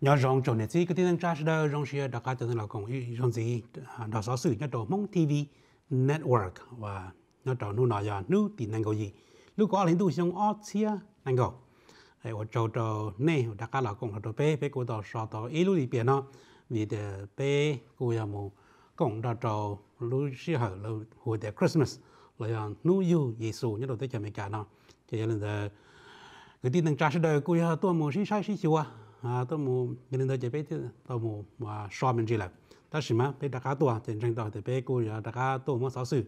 nhớ rong chỗ này chỉ cái tiếng trang đó rong xia đặc cái tiếng là cùng rong gì à, đó sáu sự nhớ đồ mong TV network và nhớ đồ nu nói giờ nu thì năng gọi gì lúc có lên tu xong ót xia năng gọi ai ở chỗ chỗ này đặc cách là công cùng chỗ bé bé của đó sáu đó ít lúc đi biển đó vì để bé của nhà mu cùng đó chỗ lưu xia hở lúc hồi để Christmas là nu yêu Giêsu nhớ đồ tới cho mình cả nó cho là cái tiếng trang đó của tôi muốn xin sai xin chùa tôi mu nên tôi chỉ biết tôi mu mà so mình chỉ là ta chỉ mà biết đặc cá tua trên trên tàu thì biết cô giờ đặc cá tua mà sáu sự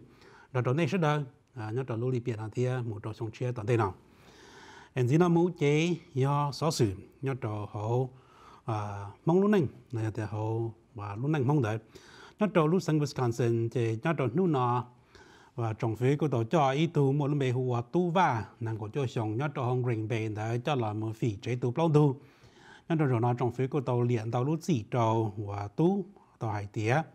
đó đó này sẽ đơn à nhớ đó lưu đi biển thì một trò sông chia toàn thế nào anh chỉ nó mu chế do sáu sự nhớ trò hậu à mong lúc này này thì hậu và lúc này mong đợi nhớ trò lúc sang Wisconsin thì nhớ trò nu nọ và trong phía của tổ cho ý tu một lần bề hùa tu và nàng của cho xong nhớ trò hồng rình bề để cho là một phỉ chế tu plong tu 那这种那种飞过到连到路几周我都到海底啊，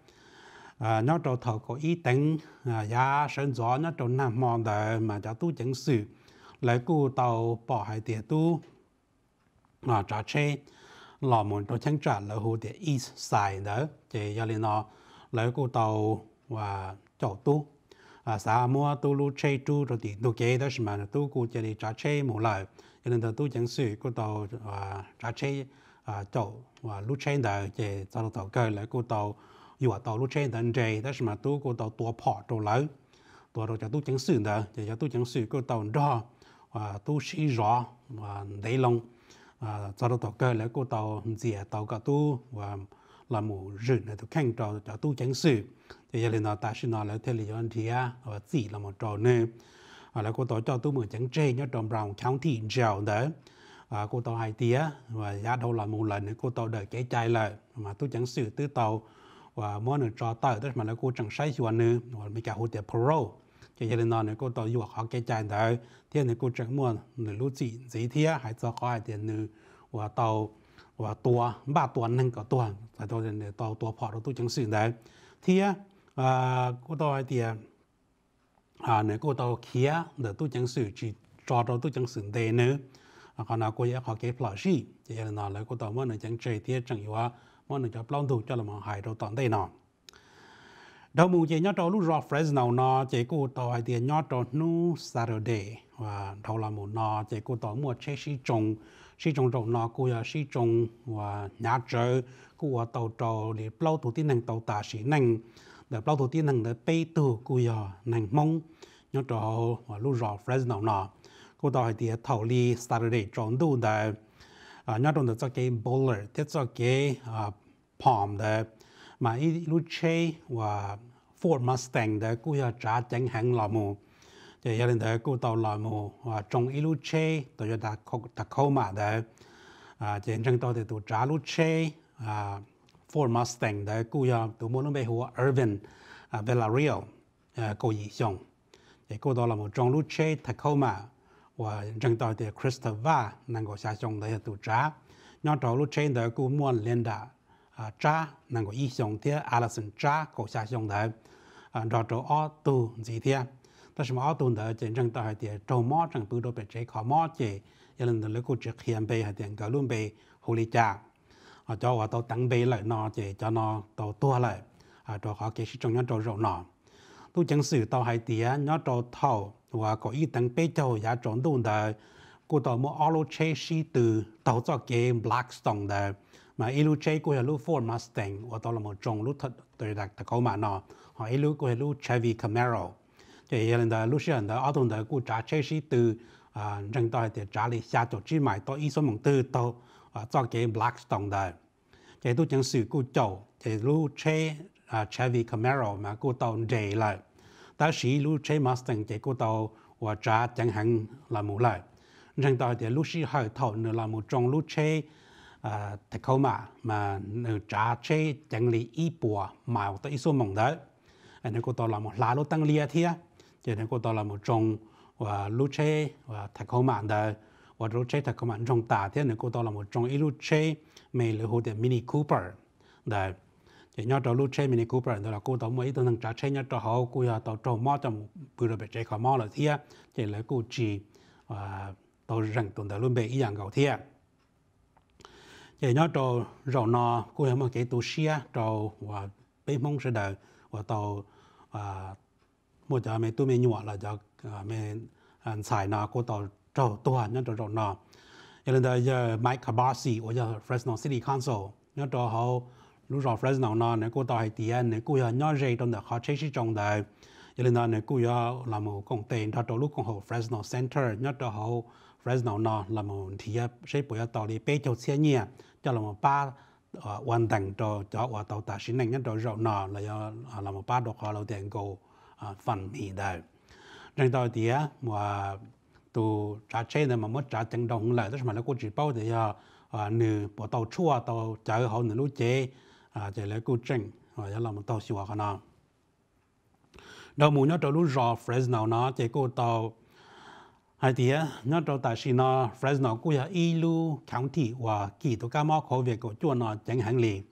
那种头个一等啊，也生咗那种南望的嘛叫都整树，来过到北海底都啊揸车，羅門到清澤來好啲 east side 呢，即有啲呢來過到話走都啊，啥麼都路車都到啲都幾多時嘛，都過這裡揸車冇來。cái nên tôi chẳng sử cô tàu và trả chế à tàu và lúc trên về thì tàu tàu cơ lại cô tàu dù tàu lúc trên đó thì đó mà tôi cô tàu tua phò tàu lớn tua rồi cho tôi chẳng sử đó để cho tôi chẳng sử cô tàu đó và tôi sĩ rõ và đầy lòng à tàu tàu cơ lại cô tàu gì tàu cả tôi và là một rừng này tôi khen cho cho tôi chẳng sử thì giờ là nó ta xin nó lại thế là cho anh thì à và chỉ là một trò nên à là cô tôi cho tôi mượn chẳng chê nhớ trong ròng cháu thị giàu đó à, cô tôi hai tía và giá đâu là một lần cô tôi đợi cái chai lại mà tôi chẳng xử tư tàu và mỗi lần cho tới đó mà là cô chẳng sai chuyện nữa và mấy cả hồ tiệp pro cái gia đình nó cô tôi yêu họ cái chai đó thế này cô chẳng mua người lúc chị giấy thía hay cho có hai tiền nữa và tàu và tua ba tua nâng cả tua tại tôi là tàu tua phọ tôi chẳng xử đấy thì à cô hai thì à nếu cô tàu kia để tôi chẳng sử chỉ cho đó tôi chẳng sử đề nữa à còn nào cô ấy học cái phở gì thì là nào lấy cô tàu mà nói chẳng chơi tiếc chẳng hiểu à mà nói cho plong thủ cho là mà hại đâu toàn đây nó đầu mùa chơi nhớ trâu lúc rock fresh nào nó chị cô tàu hay tiền nhớ trâu nu Saturday và đầu là mùa nó chơi cô tàu mua chơi sĩ trồng sĩ trồng trồng nọ cô là sĩ trồng và nhà chơi cô tàu trâu để plong thủ tin năng tàu tà sĩ năng đợt bao đầu tiên nàng đợt bay từ cù giờ nàng mong nhớ trò và lúc rõ Fresno nọ cô đòi thì thầu li Saturday tròn đủ đợt à, nhớ tròn đợt cho cái bowler tiết cho cái à, palm đợt mà ít lúc chơi và Ford Mustang đợt cù giờ trả chẳng hạn lò mù thì gia đình đợt cô tàu lò mù và trong ít lúc chơi tôi đã đặt khâu mà đợt à trên trang tôi thì tôi trả lúc chơi à Ford Mustang da ku ya tu mo no be hu Irvin à, Velario ko yi xiong ye cô đó là một John lu Tacoma và trong đó thì Christopher năng có xa xong đấy tu trả nhỏ John lu che đó ku muốn lên đã à, trả năng có ý xong thì Allison trả có xa xong đấy rồi à, trò ô tu gì thế ta xem ô tu đó trên rừng tàu thì trong mò rừng bự đồ bể chế khó mò chế giờ lần đó lấy cô trực hiện bề hay tiền cả luôn bề hồ lý cha à, cho họ tàu tăng bê lại nó chỉ cho nó tàu tua lại ờ, cho họ cái sự trong nhóm cho rộng nó tôi chẳng sử tàu hai tía nhớ cho thầu và có ý tăng bê cho giá trốn đồn đời cô tàu mua alo chế sĩ từ tàu cho cái Blackstone đời mà ilu chế cô hệ lưu Ford Mustang và tàu một trong lúc từ đặc đặc mà nó họ cô hệ lưu Chevy Camaro thì hiện tại lúc hiện tại ở tuần đời cô trả chế sĩ từ à ờ, rằng tàu thì trả lại xa cho chi mãi tàu ý số mong tư tàu cho cái black 當代，佢都將事故做，佢路車啊 à, Chevy Camaro mà lại, ta che Mustang cái trả chẳng hạn là một 佢故到或者整行來冇來，人到啲路是後頭你來冇裝路車啊 Tacoma 嘛，你揸車整理一波，冇得一 số mong đấy, anh cô tao là một lá lô tăng lia thì á, thì anh cô tao là một trồng và lúa chê và thạch khâu mạn đấy. 我如这他可嘛种大点能够到了么种一路车没了后的 Mini Cooper 的。thì nhau trò lúc chơi mình cũng phải là cô tao mấy tao thằng trả chơi nhau trò họ cô giờ tao trò mò trong bự rồi bị chơi khó mò là thia thì lấy cô chỉ à, tao rằng tụi tao luôn bị ý dạng gạo thia thì nhau trò rầu nọ cô giờ mà cái tụ xia trò và bê mông sẽ đợi và tao à, một giờ mấy tụi mình nhỏ là giờ mình xài nọ cô tao trò tòa nhân trò trò nọ cho nên đây Mike Kabasi của giờ Fresno City Council nhớ trò họ lúc rồi Fresno nọ nè cô tòa tiền nè cô giờ nhớ gì trong đó họ chế sĩ trong đó cho nên nè cô giờ là một công ty trò trò lúc con họ Fresno Center nhớ trò họ Fresno nọ là một thì sẽ bây giờ tòa đi bê cho xe nhẹ cho là một ba ờ, hoàn thành cho cho hoạt ta tài chính này nhất rồi rộng nọ là à, là một ba đồ họ là tiền cổ à, phần mì đời. Trong tôi thì mà tu trả chế này mà mất trả tiền đồng lại tức là nó cũng chỉ bảo thì à nữ bỏ tàu chua tàu chở họ nữ lúc chế à thì lấy cũng chừng, rồi là một tàu xíu hơn nào đầu mùa nó trở lúc rõ Fresno nó thì cô tàu hai tía nhớ trở tại xí nó Fresno cũng là Ilu County và kỳ tổ cá mắc khổ việc của chua nó chẳng hạn liền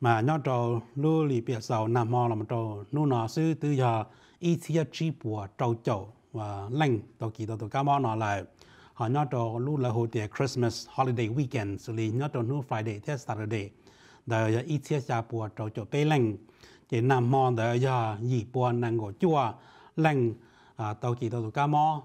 mà nhớ trâu lưu lì biệt sau nam mò là một trâu nu nó sư từ giờ ít chia chi bùa trâu chậu và lành tàu kỳ tàu tàu cá mò nó lại họ nhớ cho lúc là hồi tiệc Christmas holiday weekend xử lý nhớ cho lúc Friday thế Saturday đời giờ ít xe cha bùa cho cho bê lành chỉ nằm mò đời giờ gì bùa nàng của chùa lành à, tàu kỳ tàu tàu cá mò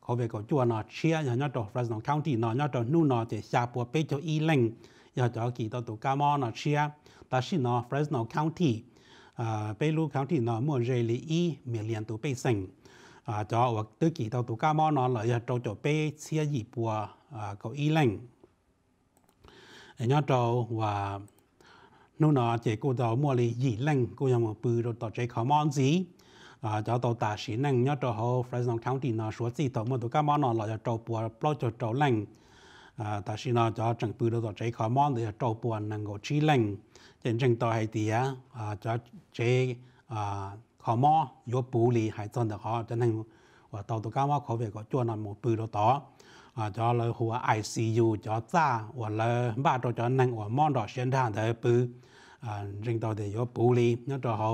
có về của chùa nó chia nhớ cho Fresno County nó nhớ cho nu nó chỉ xa bùa bê cho y lành nhà cho kỳ tàu tàu cá mò nó chia ta xin nó Fresno County à bê lu county nó mua rê lý y million tàu bê sành 啊，就我都記到度假網咯，來日做做俾車二部啊個一零，人家就話นู่嗱，即係到摸你二零，個人冇背到到最靠網址。啊，就到大市能要做好 Fresno County 呢，說自到麼度假網呢，來要做波，不就做零。à, ta xin nói cho chẳng bự đó chế khó món thì trâu buồn năng gỗ trí linh trên chẳng tôi hay tía à, cho chế à, họ mò yo bù lì hải chân được họ cho nên và tàu tàu cao họ về có chua nó một bự đó đó à cho lời hùa ICU cho ra và lời ba đồ cho nên và mong đó xuyên thang thời bự à riêng tàu để yo bù lì nó cho họ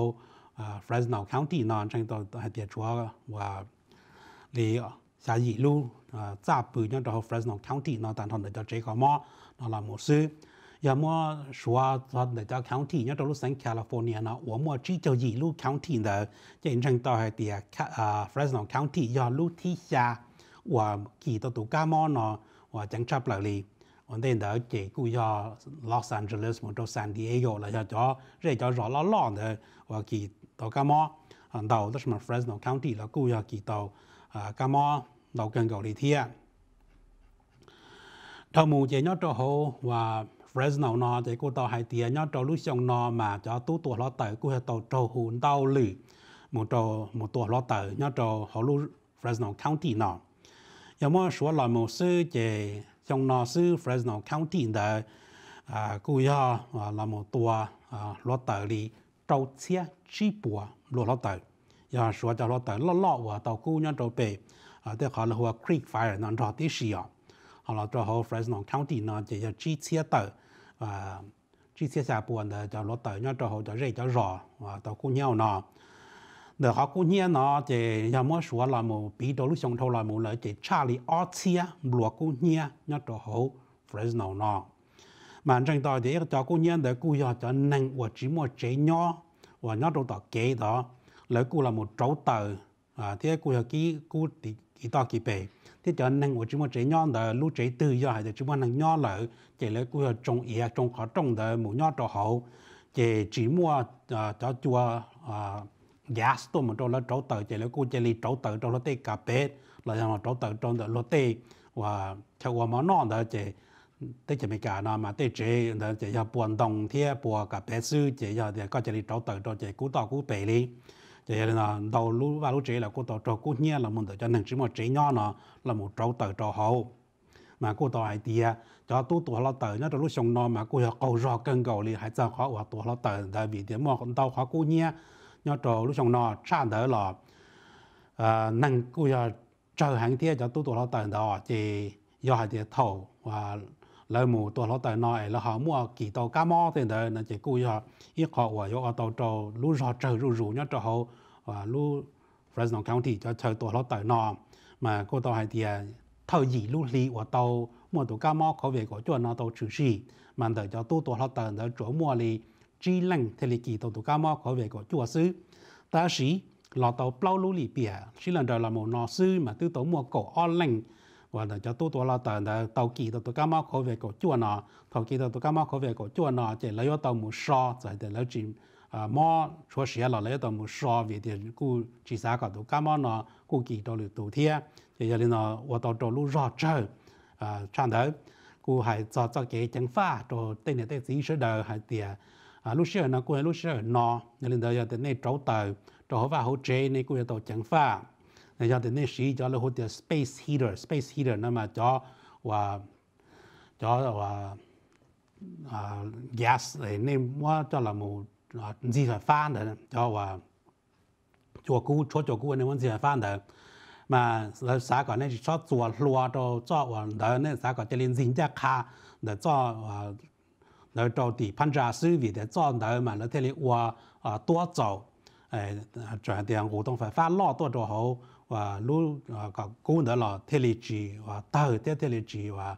à Fresno County nó riêng tàu hay tiệt chúa và lì xã dị lưu à ra bự nó cho họ Fresno County nó tàn thần để cho chế họ mò nó là một sư county 要么说他那到 county，要到洛杉矶 California chi 呢，我们只就一路 county 的，真正到海的啊 Fresno county 要路底下，我记得都干嘛呢？我警察不里，我那到这个要 Los Angeles 么到 San Diego 了，要叫这叫绕了绕的，我记到干嘛？啊，到的什么 Fresno county 了，故要记到啊干嘛？到更高的天。đầu mù chế nhót trò hồ và Fresno nó thì cô tàu hai tiếng nhau trâu lúc xong nó mà cho tú tuổi lo tới cô hệ tàu trâu hùn tàu lử một trâu một tuổi lo tới nhau trâu họ lúc Fresno County nó giờ mà số à, à, là một sư chế trong nó sư Fresno County đó à cô ya là một tuổi lo tới đi trâu chia chi bùa lo lo tới giờ số cho lo tới lo lo và tàu cô nhau trâu bể à để họ là hoa Creek Fire nó trò tí xì à 好了之后，Fresno County 呢，就叫 G 切岛，啊，G 切下部呢就落岛呢之后就热就热，啊，到姑娘呢，那好姑娘呢，就要么说了么，比到路上头了么了，就查理二切落姑娘呢之后 Fresno 呢，反正到这个叫姑娘的姑要叫能我只么这鸟，我鸟都到给的，来姑了么找到，啊，这姑要给姑的给到几倍。thì cho nên của chúng mình chế nhỏ đó lũ chế tự do hay là chúng mình nhỏ lỡ chế lấy của trồng ý trồng khó trồng đó mù nhỏ trò hậu chế chỉ mua à, cho chùa à, giá tôi mà trâu là trâu tự chế lấy của chế lấy trâu tự trâu là tê cà phê là rằng là trâu tờ trâu là tê và cho qua món nọ đó chế tê chỉ mấy cả nó mà tê chế đó chế cho buồn đồng thiê bùa cà phê sư chế cho thì có chế lấy trâu tự trâu chế cứ tàu cứ bể đi thế là đầu lũ và lũ trẻ là cô tàu cho cô nhẹ là mình tự cho nên chỉ một trẻ nhỏ nó là một cháu tàu trò hậu mà cô tàu hãy tiề cho tu tụ họ tàu nhớ trong lúc sống nó mà cô họ cầu rò cần cầu liền hãy cho khó của tụ họ tàu tại vì thế mà con tàu khó cô nhẹ nhớ trong lúc sống nó cha đỡ là năng cô giờ chờ hàng tiề cho tu tụ họ tàu đó thì do hãy tiề thầu và lời mù tụ họ tàu nói là họ mua kỳ tàu cá mò thì đời nên chỉ cô giờ ít họ và do tàu trâu lũ rò trời rù rù nhớ trong hậu và lu Fresno County cho chờ tổ lót tới nọ mà cô tàu hai tia à, thâu gì lu lý của tàu mua tàu cá mò có về của chuẩn nó tàu trừ gì mà đợi cho tu tổ lót tới đợi chỗ mua lý chỉ lăng thế lý kỳ tàu tàu cá mò có về của chùa sư ta sĩ lo tàu plau lu lý bìa chỉ lần đầu là một nọ sư mà tư tổ mua cổ on lăng và để cho tu tổ lót tờ là tàu kỳ tàu tàu cá mò khó về cổ chùa nọ tàu kỳ tàu tàu cá mò khó về cổ chùa nọ chỉ lấy tàu mù so rồi để lấy chim 啊，么说实老来到么稍微的过这三个都干嘛呢？过几到了冬天，这些呢，我到道路绕走，啊，上头，过还做做几整法，到对呢对自身的还点。à lúc xưa nó cũng lúc xưa nó nên là giờ đến nay trâu tàu trâu và hỗ trợ này cũng là tàu chẳng pha nên giờ đến nay sử cho là hỗ trợ space heater space heater nó mà cho và cho và gas này nên mua cho là một họ gì phải phan để cho và chùa cũ chỗ chùa cũ này muốn gì phải phan để mà xã còn này cho chùa lúa cho cho và này xã còn cho lên dính ra kha để cho và để cho thì ra sư vị để cho đó mà nó thế này và tua chậu ấy chuyển tiền hoạt động phải phát lo tua cho hậu và lúc cả cũ đó là thế này chỉ và tới thế thế này chỉ và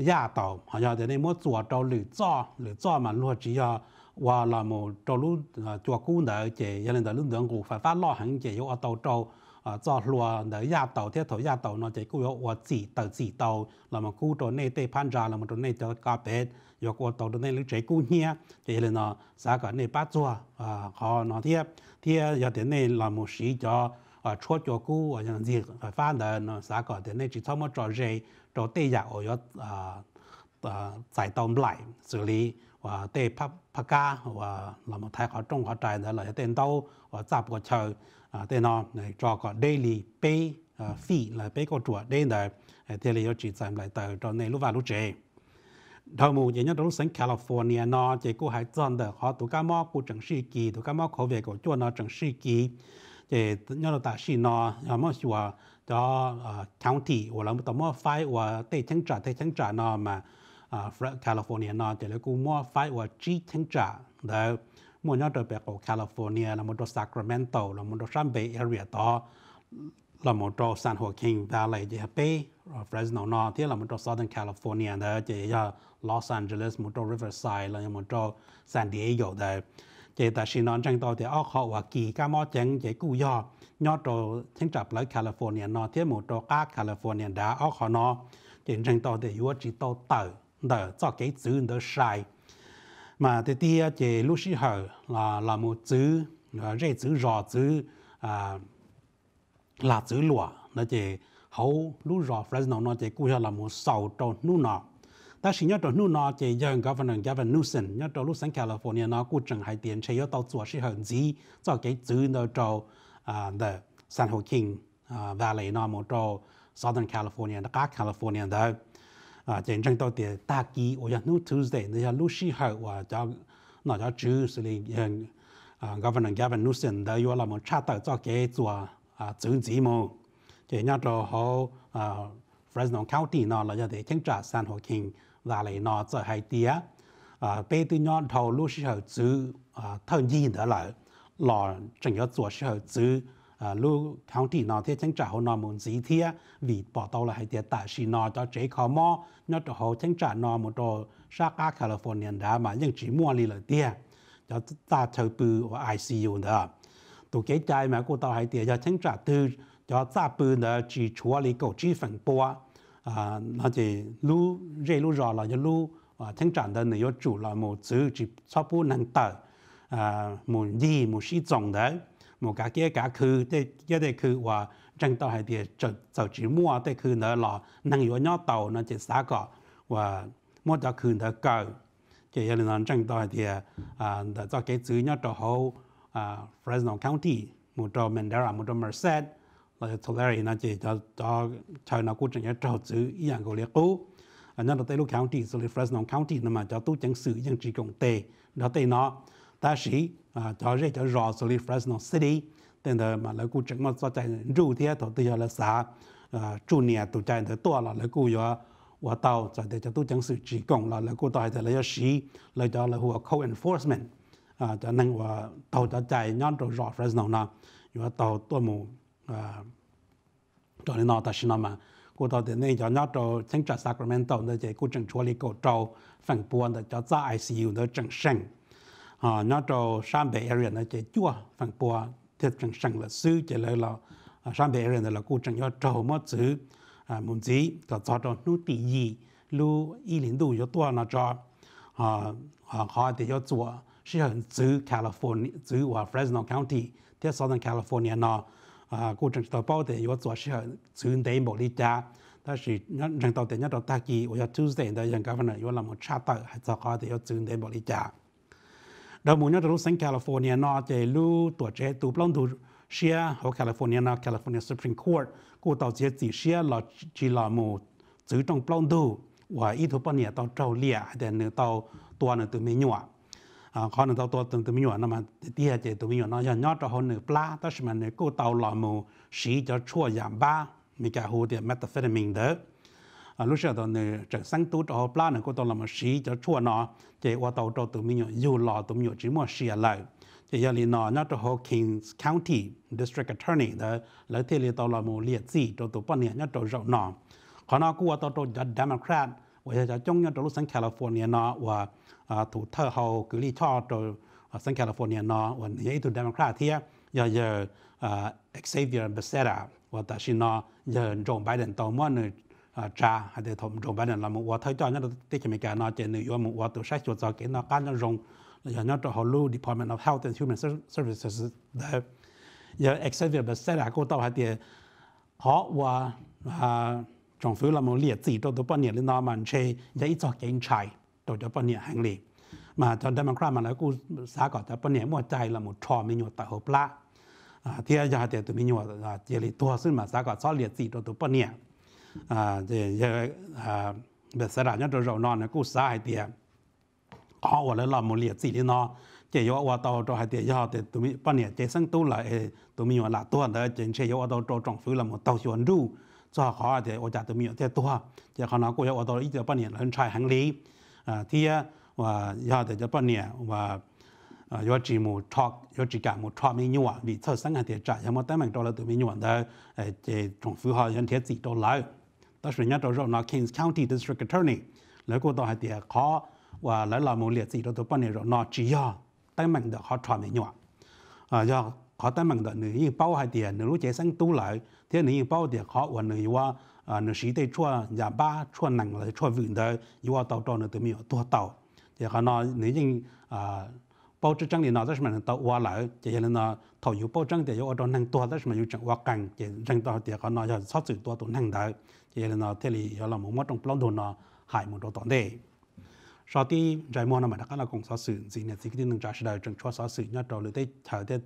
压倒，好像在那么做着绿造，绿造嘛，落只要。và là một trâu lú à, chùa cũ nợ chỉ gia đình đã lương đường cũng phải phát lo hàng chỉ ở tàu trâu cho à, lùa nợ gia tàu thiết thổ gia tàu nó chỉ cũng có chỉ tàu chỉ tàu là một cú trâu này tây phan ra là một trâu này cho cá bét có của tàu trâu này lúc chỉ cũ nhia chỉ là nó giá cả này bắt chua à họ nó thiết thiếp giờ thế này là một sĩ cho ở à, chỗ chỗ cũ ở những gì phát là nó giá cả thế này chỉ thông một trò gì trò tây giả ở à giải tàu lại xử lý và tê pháp pháp ca và là một thái họ trung họ trại nữa là cái tên đâu và tập của chờ à tên nó này cho có daily pay à fee là pay có chuột đây này thì là à, chỉ giảm lại từ cho nên lúc vào lúc trễ đầu mùa mù nhớ lúc sinh California nó chỉ có hai tuần được họ tụ cá mò của trần sĩ kỳ tụ cá mò khẩu về của chuột nó trần sĩ kỳ thì nhớ là ta sĩ nó nhớ mà sửa cho à, county hoặc là một tấm mò phái hoặc tây chẳng trả tây chẳng trả nó mà 啊，California 那得了个么发我几天假，然后么要得别个 California，那么到 Sacramento，那么到 Sunbay area 到，那么到 San Joaquin Valley 这边，Fresno 那天那么到 Southern California 的，这要 à, Los Angeles，么到 Riverside，那么到 San Diego 的。chế ta xin nói rằng tôi thì ở họ và kỳ ca mò chẳng chế cú do nhớ trò thiên trập lấy California nó thế một trò cá California đã ở họ nó chế rằng tôi thì yếu chỉ tôi tự đỡ cho cái chữ đỡ sai mà thì tia thì lúc sĩ hở là là một chữ rễ chữ rò chữ à là chữ lụa nó chỉ hầu lúc rò Fresno nó chỉ cũng là một sầu trộn nu nọ ta chỉ nhớ trộn nu nọ chỉ dân governor Gavin Newsom nhớ trộn lúc sáng California nó cũng chẳng hay tiền chơi tàu chuột sĩ hở gì cho cái chữ nó trộn à the San Joaquin Valley nó một chỗ Southern California, North California đó 啊，真正到的大吉，我想 no Tuesday，那些陆续后我叫那叫周是哩，嗯啊，government government 陆续的有那么查到做给做啊，走几么，这那就好啊，Fresno County 那那叫的警察三号厅那里那做海地啊，啊，被对那头陆续后走啊，偷烟的了，那正要做时候走。à lu thằng tỷ nó thế trả hồ nó muốn gì thế vì bỏ tàu là hay tiền tại xì nó cho chế khó mò nó cho hồ chẳng trả nó một đồ sát á California đã mà nhưng chỉ mua đi lời tiền cho ta thầu bự ICU nữa tụ cái trái mà cô tàu hay tiền cho chẳng trả từ cho ta bự nữa chỉ chúa lý cầu chỉ phần bùa à nó chỉ lu rê lu rõ là cho lu chẳng trả đơn này chủ là một chữ chỉ cho bù năng tờ à một gì một sĩ trọng đấy 我家己家去，即一啲去話整到係啲做做節目啊，啲去呢咯，能有呢到呢就三個話冇得去呢夠，就有人整到係啲啊，做幾組呢就好啊，Fresno County，冇到 Mandela，冇到 Merced，來出嚟呢就就就在那古鎮一做組一樣個嚟高。啊，那到 Taylor County，所以 Fresno County 那麼就都整數，整幾種地，那地呢？但是啊，叫这叫热苏里 Fresno City，等到嘛，那股整么做在肉天都都要了啥啊，逐年都在的多了，那股要我到在的就都将是职工了，那股到在了要是那叫那和 co enforcement 啊，就能我到在在伢都热 Fresno 呢，要到多么啊，到那那但是那么。cô tao thì nên cho nó cho chính trà Sacramento nó chỉ cô chẳng chúa lý cô trâu phản buồn cho ra ICU nó chẳng sẵn à nó cho sam bể area nó chỉ chua phần bùa thiệt chẳng sẵn là sư chỉ là ờ, là sam bể area là cô chẳng cho trâu mất chữ à muốn gì cho cho cho nút tỷ gì lu y lính đủ cho tua nó cho à à họ thì cho chùa sẽ hơn chữ California chữ và Fresno County thế Southern California ờ, nó à cô chẳng tàu bao thì cho chùa sẽ hơn chữ đầy một đi trà, ta chỉ nhận rằng tàu thì nhất là ta kỳ ở Tuesday đó rằng cái phần này là một charter hay cho họ thì cho chữ đầy một đi trà đó muốn nhớ lúc sinh California nó chế lưu, tổ chế, tụ long tụ xia ở California nó California Supreme Court cô tàu chế chỉ xia là chỉ là một chữ trong long tụ và ít thứ bao nhiêu tàu trâu lìa để nửa tàu tua nửa từ mi nhọ, à khó nửa tàu tua từ từ mi mấy nhỏ mà tia chế từ mi nhọ nó giờ nhớ cho hơn nửa pla đó là mình cô tàu là mù sĩ cho chua giảm ba mình cả hồ tiền methamphetamine được. 啊，路上到呢，这三都找 plan 呢，过到那么十一就错呢，这我到这都没有有了，都没有这么事业来。这夜里呢，那这好 Kings County District Attorney 的来这里到了么列子，这都半年那这绕呢，可能过到这叫 Democrat，我也叫中央这路上 California 呢，我啊土特好隔离差这啊上 California 呢，我也土 Democrat 贴，也也啊 Xavier Becerra，我但是呢，也 Joe Biden 到么呢？zhā, of Health and Human Services à thì à bây giờ là nhất rồi rồi này cũng sai tiệt có ở là làm một liệt gì đi nó chỉ có ở tàu cho hai tiệt cho thì tụi mình bao nhiêu chỉ sang tu là tụi mình là tuần đấy chỉ chỉ có ở tàu cho trọng phứ là một tàu chuẩn đủ cho họ thì ở nhà tụi mình thì tua thì họ nói cũng ở tàu ít giờ bao nhiêu lần trai hàng lý à thì và giờ thì bao nhiêu và yo chỉ mu talk yo chỉ cả mu talk mi nhua vì thơ sáng hàng thì trả cho mà tới mình đó là tụi mình nhua đó chỉ trọng phứ họ nhân thiết gì đó lại đó là nhất rồi nó Kings County District Attorney lấy cô đó hay tiền khó và lấy là một liệt gì đó tôi bắt này rồi nó chỉ do tay mình được họ chọn mình nhỏ à do họ tay mình được nữ yên bao hay tiền, nếu lúc chế sang tu lại thì nếu như bao tiền khó và nữ yêu à nếu sĩ tây chua nhà ba chua nặng là chua vịn đời yêu tàu tròn nữ tự mới tua tàu thì họ nói nếu như à bao chức trăng thì nó rất mình tàu qua lại chỉ là nó thầu yêu bao trăng thì yêu ở trong năng tua rất là yêu chẳng qua cảnh chỉ rằng tàu thì họ nói là sót sự tua tụ năng đời chỉ là nó thế là là một trong plan đồn nó hại một đồ tổn đề sau khi giải mua mà đã là cùng xã sự gì nè thì cái nâng trả sự đời trường cho xã sự nhớ đầu lưỡi tết thời tết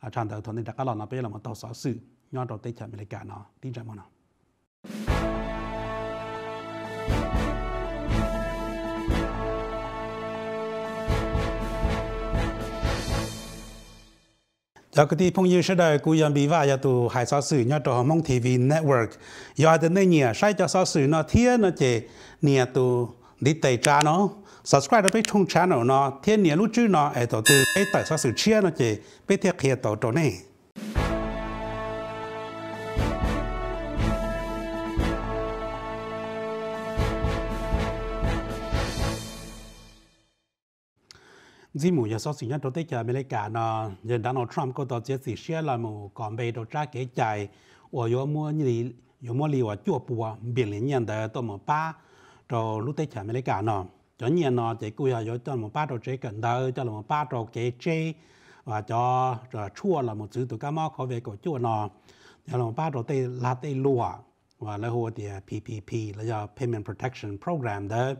à, tràn thời thuận thì đã là nó bây giờ là một tàu xã sự nhớ đầu tết chả mình lấy cả nó tin giải mua nào จากที่พงยืสดกูยังบีว่าอย่าตัวหายสาสื่อยอดตัวมองทีวีเน็ตเวิร์กยอดเนเนี่ยใช้จะสาสื่อนอเทียนนอเจเนี่ยตัวดิเตจานอ subscribe ไปช่องช h น n เ e l นอเทียนเนี่ยรู้ชื่อนอไอตัวตัอไอต่สสื่อเชียนอเจไปเทียบเคียต่อตัวนี่ dĩ mù giờ sau sinh nhật tôi chờ mấy cả nó giờ đã nó Trump có tờ chế sĩ xe là mù còn về đồ tra kế chạy ở yếu mua như đi yếu lì liều chua bùa biển liền nhận tới tôi một ba rồi lúc tới chờ mấy cả nó cho nhiên nó chỉ cúi yếu cho một ba tổ chế cần tới cho là một ba đồ kế chế và cho rồi chua là một chữ tụ cá mò khó về cổ chua nó cho là một ba tổ tế là tây lùa và lấy hồ thì PPP là do Payment Protection Program đó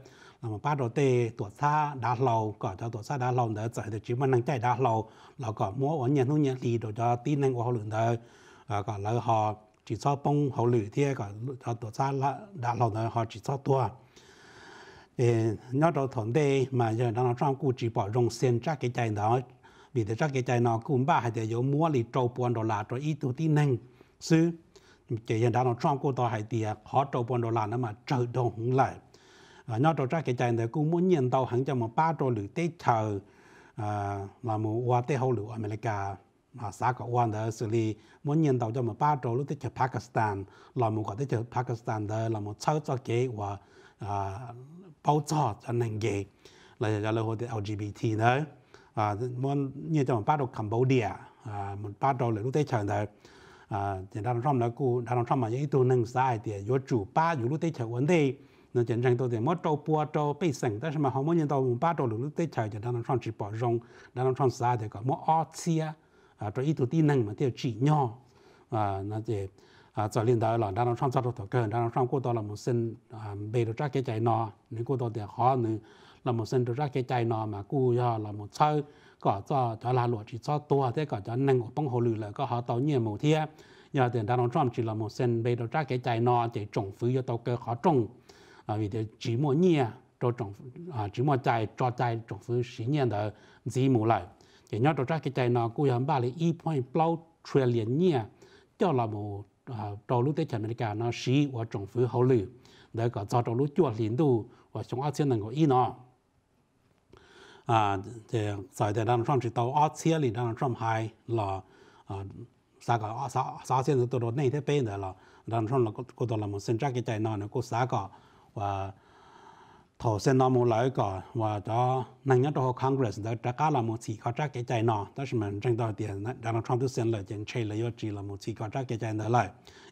那么巴罗对多差打老个叫多差打老的在的基本能在打老，那个摸我年头年里头叫低能我好轮的，啊个然后只操崩好累的个叫多差啦打老的好只操多。诶，那到团队嘛，就让他照顾只保用先扎给在那，vì thế ra cái chạy nó cũng ba hay để yếu mua lì trâu buồn đô la cho ít tu tin năng sư chỉ hiện đã nó trong hay tiền khó trâu buồn đô la nó mà trời đồng lại Ờ, nó cho ra cái chạy này cũng muốn nhận tàu hàng cho một ba trò lửa tết chờ là ờ, một hoa tết hậu lửa America mà xã có hoa đó xử lý muốn nhận tàu cho một ba trò lúc tết chờ Pakistan là một cái tết chờ Pakistan đó là một sáu cho kế và bao cho cho nền ghế là cho là hội LGBT đó à muốn nhận cho một ba trò Cambodia à một ba trò lửa tết chờ đó à thì Donald Trump nói cô Donald Trump mà những tù nâng sai thì do chủ ba dù lúc tết chờ vấn đề 那真正都在么招波招被省，但是嘛，好么人到我们八招六六对桥就让人上直播用，让人上啥的个么二次啊，啊，这一度的能嘛，这几年啊，那这啊，在领导了，让人上早到头个，让人上过到了么生啊，被着这个在那，你过到的好呢，那么生着这个在那嘛，故要那么操，搞做做啦落去做多，这个叫能帮好虑了，个好到业务天，要等让人上去了么生被着这个在那，这种非要到个好种。啊，为了寂寞年做政府啊，寂寞在抓在政府十年的节目来，人家做这个在呢，固然把了一 point 包出来两年，掉了么啊，道路的前面的干呢，是我政府考虑，那个造道路做领导，我想二千能够一呢。啊，即在在當中是到二千年當中係啦，啊，三個二三三千都到到呢啲邊嚟啦，當中啦，嗰度啦，冇選擇嘅在內呢，嗰三個。ว่าถอดเส้นนอมูลายก่อนว่าจอนั่งยันตัวคอนเกรสเดจะกล้ามุสีเขาจะเกใจหนอแต่ฉันมันจังตัวเดียนดังนั้นทรัมป์ตัวเส้นเลยจึงเช้เลยยอดจีละมุสีเขาจะเกใจได้เลย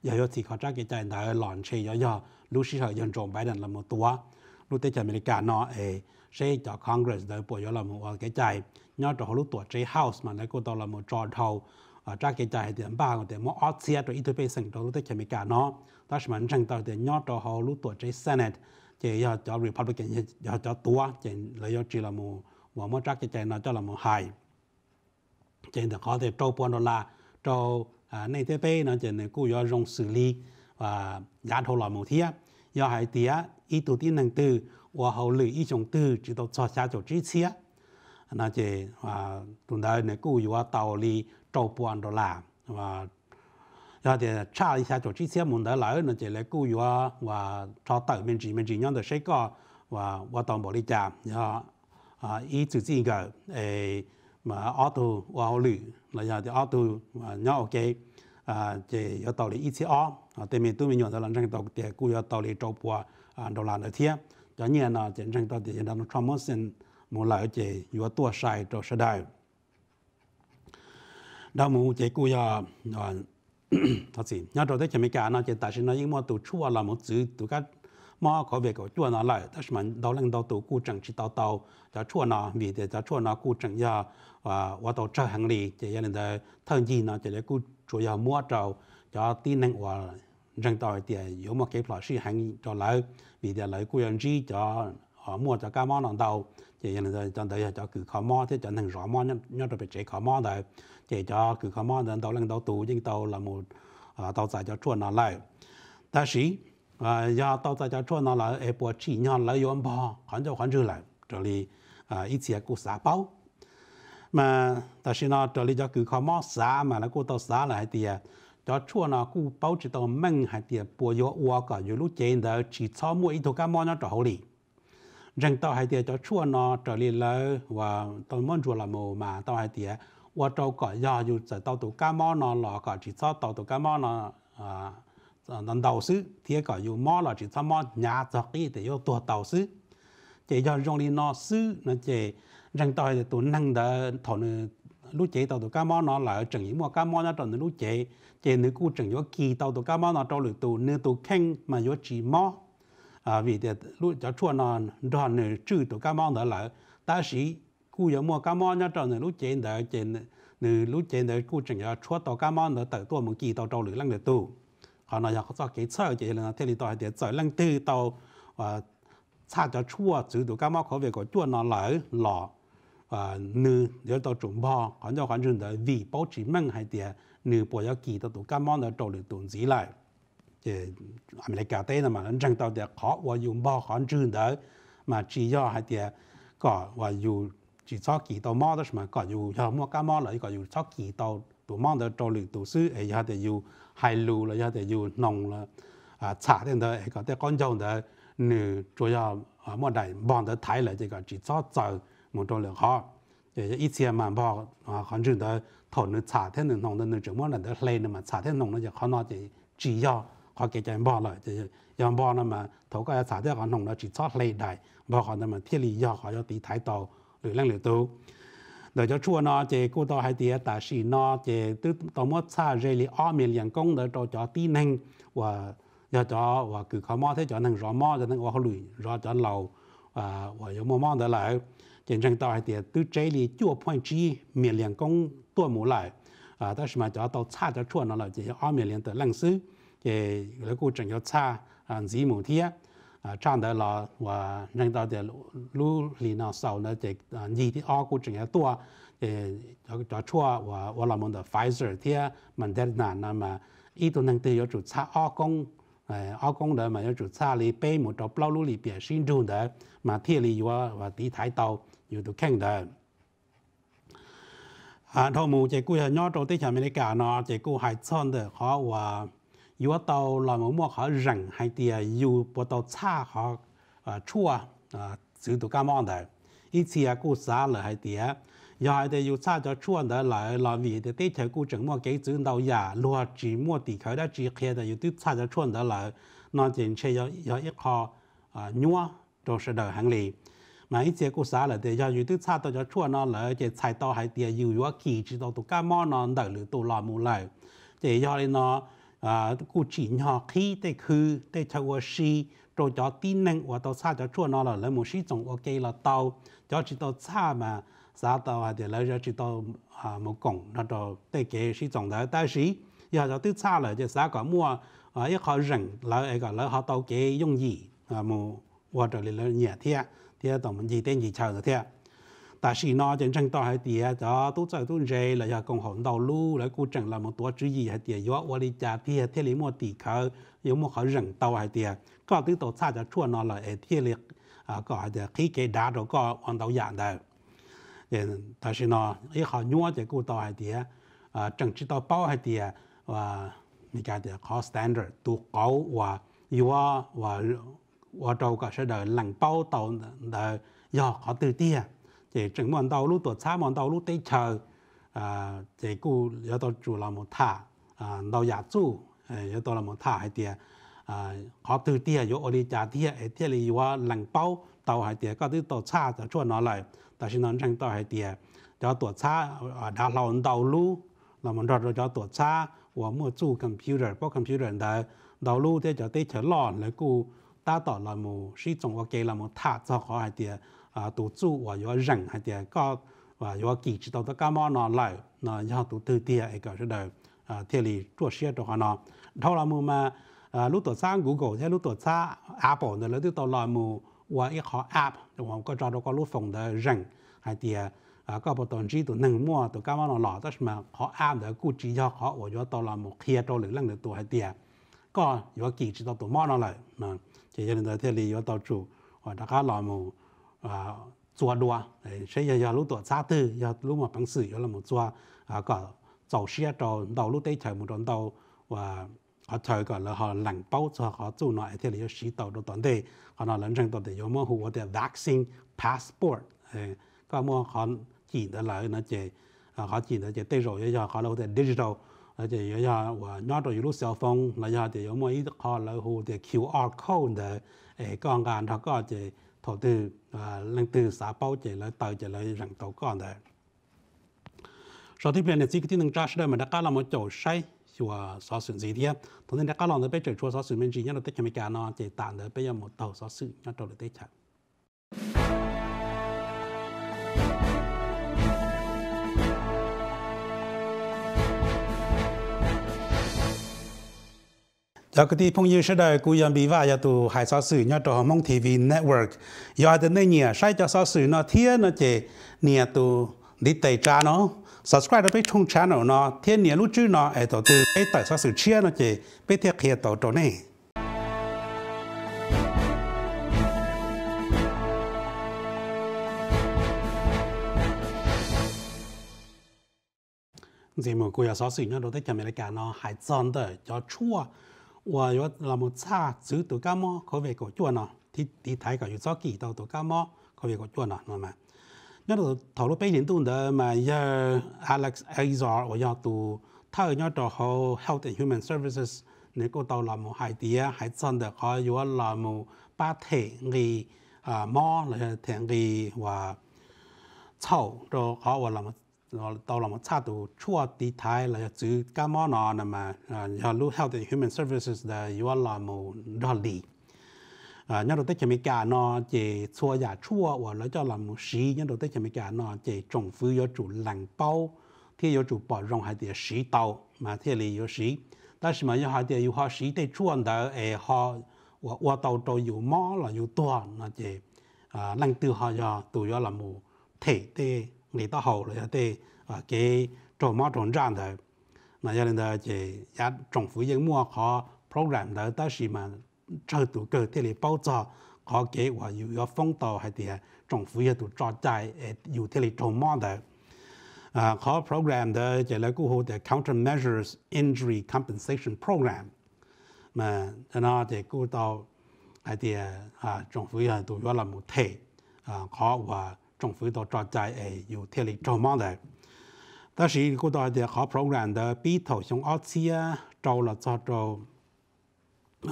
ยอยสีเขาจะเกใจได้หลอนใช้ยย่อลูชิเฉอยันโจมไบเดนละมุตัวลูเตจอเมริกาหนอเอใช้จากคอนเกรสเดอร์ป่วยยอละมัวแก่ใจยอดจัวลูกตัวใช้เฮาส์มาในแล้วก็ตละมัวจอร์เทา啊，这个在点吧，我们二次要一头被生到的前面干呢，但是们生到的鸟到好路多这 Senate 就要叫 Republican 要叫多，就来要只了么，我们这个在那叫了么害，就得好的招半多啦，招啊内头被呢就呢故要用 xử 理啊，丫头老母贴，要还底啊，一头的能对，我好累一种对，直到做下就这些。那这啊，中大那古有啊道理，照不按着啦，哇，然后这查一下就这些问题来，那这来古有啊，哇，查到面子面子样的谁个，哇，我当无理解，呀，啊，伊自己个诶，嘛，阿杜话绿，那呀这阿杜啊，鸟 OK，啊，这有道理一起啊，啊，对面对面用的人生到这古有道理照不按着啦那天，当然呢，真正到这人当中 promotion。มูหลายเจอยู่ตัวใส่ตัวสดายดาวมูเจกูยาทัศน์ยาตัวได้จะไม่การนะเจแต่ฉันนั้นยิ่งมัวตัวชั่วละมัวจืดตัวก็มาขอเวกชั่วนาไหลถ้าฉันดาวเล่งดาวตัวกูจังชิตาวตาวจะชั่วนามีแต่จะชั่วนากูจังยาว่าว่าตัวเจ้าแห่งลีเจยันได้ทั้งยีนะเจเลยกูชั่วยามัวเจ้าจะตีนังว่า人到一点，有么给老师喊你就来，为的来雇人机就啊，么就干嘛能到 chỉ là cho tới cho cử khó mò thế cho thằng rõ mò nhân nhân rồi chế khó mò đấy chỉ cho cử khó mò đến tàu lần tàu tù nhưng tàu là một tàu dài cho chuẩn nó lại ta sĩ do tàu dài cho chuẩn nó lại ép buộc chỉ nhân lấy yếm bò khoản cho khoản trừ lại rồi đi ít xe cũng xã bao mà ta sĩ nó rồi đi cho cử khó mò xã mà nó cụ tàu xã lại thì cho chuẩn nó cụ bao chỉ tàu mình hay thì buộc yếu uo cả yếu lúc chế đó chỉ cho mỗi ít thôi cái mò nó trở hậu lý rằng tao hai tiệt cho chua nó trở lên là và tao muốn chua là mồ mà tao hai tiệt và tao có giờ dù giờ tao tụ cá mò nó lò có chỉ cho tao tụ cá mò nó à lần à, đầu sư thì có dù mò là chỉ cho mò nhà cho cái thì yêu tua đầu sư chỉ cho rong đi nó sư nó chỉ rằng tao hai tụ năng đã thọ nữa lúc chế tàu tụ cá mò nó là chẳng những mà cá mò nó trong lúc chế chế nếu cú chẳng vô kỳ tàu tụ cá mò nó trong lửa tụ nếu tụ khen mà vô chỉ mò 啊，为的路叫错呢，让呢制度干忙的了，但是古要么干忙呢，找呢路见的见呢，呢路见的古正要错到干忙的，到多么几到找路啷个多，可能要做几次这了，这里到一点再啷得到啊，差着错制度干忙可别个做呢来了。啊，nữ nếu tao trộm bò, còn cho khoản trường đó vì bảo trì măng hay tiền, nữ bỏ ra kỳ tụ cam món đó trộn được tổn dí thì America tây là mà nó chẳng tao để khó và dùng bao khó chừng đó mà chỉ do hay thì có và dù chỉ cho kỳ tàu mò đó mà có dù cho mua cá mò lại có dù cho kỳ tàu tụ mò đó cho lử tụ sư ấy hay thì dù hai lù là hay thì dù nồng là à xả đến đó ấy có thể con trâu đó nữ chủ yếu ở một đại bọn đó thái lại chỉ có chỉ cho chờ một trâu là khó thì ít tiền mà bỏ khó chừng đó thổ nữ xả thế nữ nồng đó nữ chỉ muốn là đó lên mà xả thế nồng nó chỉ khó nói chỉ chỉ do họ kể cho em bỏ lại thì em bỏ nó mà thấu cái xã thế họ nông nó chỉ chót lấy đại bỏ họ nó mà thiết lý do họ cho tí thái tàu lưỡi lăng lưỡi tu đời cho chua nó thì cô to hai tía ta xì nó thì tức tao mất xa rê li o miền liền công đời cho cho tí năng và giờ cho và cứ khó mò thế cho năng rõ mò cho năng họ lùi rõ cho lầu và và giống mò mò đời lại trên trang tao hai tía tức chế li chua point chi miền liền công tua mù lại à ta mà cho tao xa cho chua nó là chỉ o miền liền tới lăng sư 嘅个过程要差啊，几毛啲啊，差得咯我等到的路利率呢，就呢就二你二个过程要多，诶，就就差话，我谂到 f i s e r 啲啊，r 题难啊嘛，伊都能得要做差二公，诶，二公的嘛要就差利率，就不了利率变显著的，嘛，利率又话话底太陡，又就轻的，啊，透明嘅股票，诺洲资产面嚟讲呢，嘅股票海森的，好话。有到老某某好人还得有不到差好啊处啊啊，走到干嘛的？以前啊，故啥了还得，要还得有差着处的来来为的，对头故怎么给走到呀？落只么地口的只开的有对差着处的来，那真是要要一靠啊鸟都是的行李。mà ít chế cô xã là để cho dù tức xa tôi cho chua nó ờ, là chế xài tao hay tiền dù yếu kỳ chỉ tao tụ cá mò nó đỡ lửa mù lại chế cho nên nó 啊，古今下起得去得出我是做咗啲能我到差咗做那了，你冇始終我記了到，就知道差嘛，啥到或者你就知道啊冇講，那就得嘅始終的，但是以後就都差了，就啥個冇啊一個人來一個來學到幾容易啊冇或者你嚟熱天，天到唔熱天熱潮就天。但是呢，真正到喺地下就都在都熱，嚟下共行道路，嚟古正啦，冇多注意喺地下，我哋家啲喺天里冇地溝，有冇好人道喺地下，嗰啲都差就出嗱嚟喺天里啊，嗰係就起幾打到嗰按到人嘅，誒，但是呢，一下弱就古到喺地下，啊，政治到包喺地下，話你家啲好 standard 都高話，要話話話到個時候能包到誒，要好啲啲啊。chỉ chừng mòn đầu lúc tổ cha mòn đầu lúc tây chờ à chỉ cụ yếu tổ chủ là một thả à đầu giả chủ yếu tổ là một thả hay tiệt à họ từ tiệt yếu ở đi trả tiệt hay tiệt là yếu lằng bao tàu hay tiệt có thứ tổ cha cho cho nó lại tại sao nó chẳng tàu hay tiệt cho tổ à, đã lâu đầu lúc là mình rồi cho tổ cha của một chủ computer có computer đó đầu lúc thì cho tới chờ lòn lấy cụ ta tỏ là một sử dụng ok là một thả cho họ hay tiệt 啊，都做話要人係啲個話要幾知道得幹嘛呢？來，那然後都對啲一個是來啊，這裡做事的話呢，後來我們啊，lúc đó sang Google, thế lúc đó sang Apple, rồi lúc đó là một và cái họ app, rồi họ có cho nó có lúc phòng để rừng, hay thì có bộ tổng chí tụ nâng mua tụ cá mà nó lọ tất mà họ app để cụ chỉ cho họ và cho tôi là một kia tôi lưỡng lăng để tụ hay thì có có kỳ chỉ tụ mọ nó lại, chỉ cho nên thế thì cho tôi chủ và đã có là một à đua sẽ giờ giờ lúc tuổi xa tư giờ lúc mà bằng sử là một chua à cả dầu xe trầu đầu lúc đấy trời một đòn đầu và họ trời gọi là họ lặng bao cho họ chủ nội thì là sĩ tàu đồ toàn thể họ nói lần rằng toàn có mua hồ vaccine passport có mua họ chỉ đó là nó chỉ họ chỉ là chỉ tây rồi giờ họ digital là rồi là giờ thì có mua ít họ là hồ để QR code để con gan họ có chỉ thổ và lần từ xã bao chạy lại tàu chạy lại rằng tàu còn đấy sau thì bên này chỉ cái năng tra sơ mà đã cá là một chỗ say à, chùa xóa sườn gì thì thế nên đã cá lòng nó bây giờ chùa xóa sườn bên gì nhá là tới cái mấy cái nó chạy tàn tới bây giờ một tàu xóa sườn nhá tàu là tới chạy จากที่พงยืนเสดกูยังบีว่าอย่าตัวหายสอสื่อเนี่ยตัวมองทีวีเน็ตเวิร์กยอดในเนี่ยใช้จะสอสื่อเนาะเทียนเนาะเจเนี่ยตัวดิเตจาเนาะ subscribe ไปช่อง channel เนาะเทียนเนี่ยรู้ชื่อเนาะไอตัวตัวไอแต่สอสื่อเชียเนาะเจไปเทียบเคียตัวตัวนี่这么贵啊，啥水呢？都在前面来讲呢，还涨的叫错。我有那么差只多干么可为个做呢？ที่ที่ไทยก็อยู่ซอกี่ตัวตัวก้ามอเขาเรียกว่าจวนอ่ะนั่นมาเนี่ยเราถอดรูปไปเห็นตุ้นเดิมมาเยอะอเล็กซ์ไอซอร์ว่ายาตัวถ้าเนี่ยตัวเขา health and human services เนี่ยก็ตัวเราหมู่หายเดียหายซันเด็กเขาอยู่ว่าเราหมู่ป้าเถงีอ่ามอหรือเถงีว่าเช่าตัวเขาว่าเรา tàu làm cha tụ chua tí thái là chữ cá mò nó nè mà nhà lúc health and human services là yêu là một đo lý, à nhân đầu chỉ mình cả nó chỉ chua giả chua và lấy cho làm một sĩ nhà đầu tư chỉ mình cả nó chỉ trồng phứ yếu chủ làng bao thì yếu chủ bỏ rong hai tiền sĩ tàu mà thì là yếu sĩ ta chỉ mà yêu hai tiền yêu họ sĩ thì chua đó ở họ và và tàu tàu yêu mò nó chỉ à từ họ giờ tụ yêu là một thể thế 你到好了对啊，给做某种站的，那要呢就也政府也莫考 program 的，但是嘛，制度个这里包装考给我又要风到还得政府也都抓在诶，有这里做某的。啊，考 program 的就来过后的 countermeasures injury compensation program，嘛，那就过到还得啊，政府也都要那么提啊，考我。政府都作在誒要鐵力做乜嚟？但是嗰度啲好 program 的比頭像二次啊，做啦做做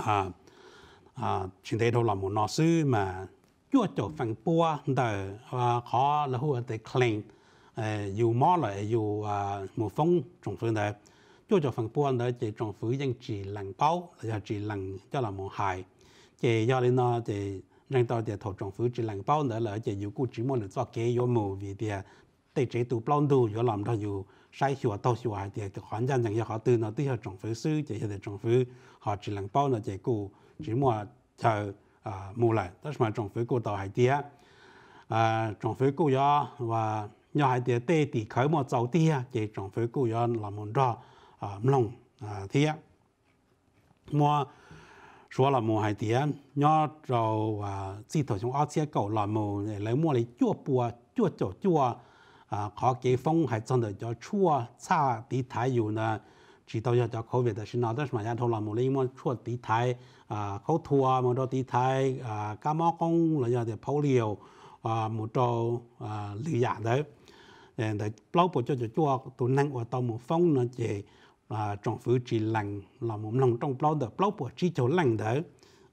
啊啊，全體都落門落書嘛，要做分波但係啊好然後啲 clean 誒要乜嚟要啊無風政府嚟。做做份波咧，就政府應治能包，又治能一能無害，就有啲呢就。人到的头政府只能包呢了，就有股只么了做给有某为的，对这都帮助有那么多有筛选到选的，就环境人也好对呢，对下政府收这些的政府好只能包呢这股只么就啊冇来，但是嘛政府股到海的啊，政府股要话要海的对地区么走的啊，这政府股要那么多啊唔弄啊的，么。说了么还点，要找啊，自头从二线搞了么，来么来脚步啊，脚脚脚啊，啊，好给风还真的叫出啊，差地台有呢，知道要叫口味的是哪的什么丫头了么，因为出地台啊，口吐啊，么着地台啊，感冒工了要得跑了啊，么着啊，旅游的，诶，但老婆叫叫叫，都能我到么风呢，这。và ờ, trong phủ chỉ lành là một lòng trong bao đợt bao của chỉ chỗ lành đỡ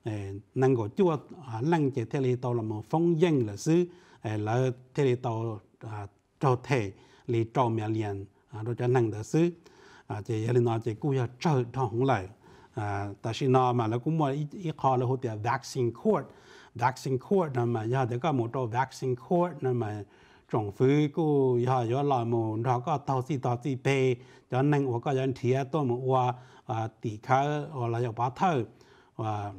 ờ, năng gọi chúa à, lành chỉ theo này tàu là một phong danh là sư ờ, là theo này tàu cho thể lý cho mẹ liền đó à, cho năng đỡ sư thì giờ nó chỉ cũng giờ chờ thong lại à, ta xin nó mà là cũng mà ít khó là hỗ trợ vaccine court vaccine court là mà giờ thì có một chỗ vaccine court là mà trồng phứ cô họ gió lòi mù nó có tàu xì tàu xì bê cho nên của có dân thía tôi một qua à tỷ khá hoặc là giàu bá thơ và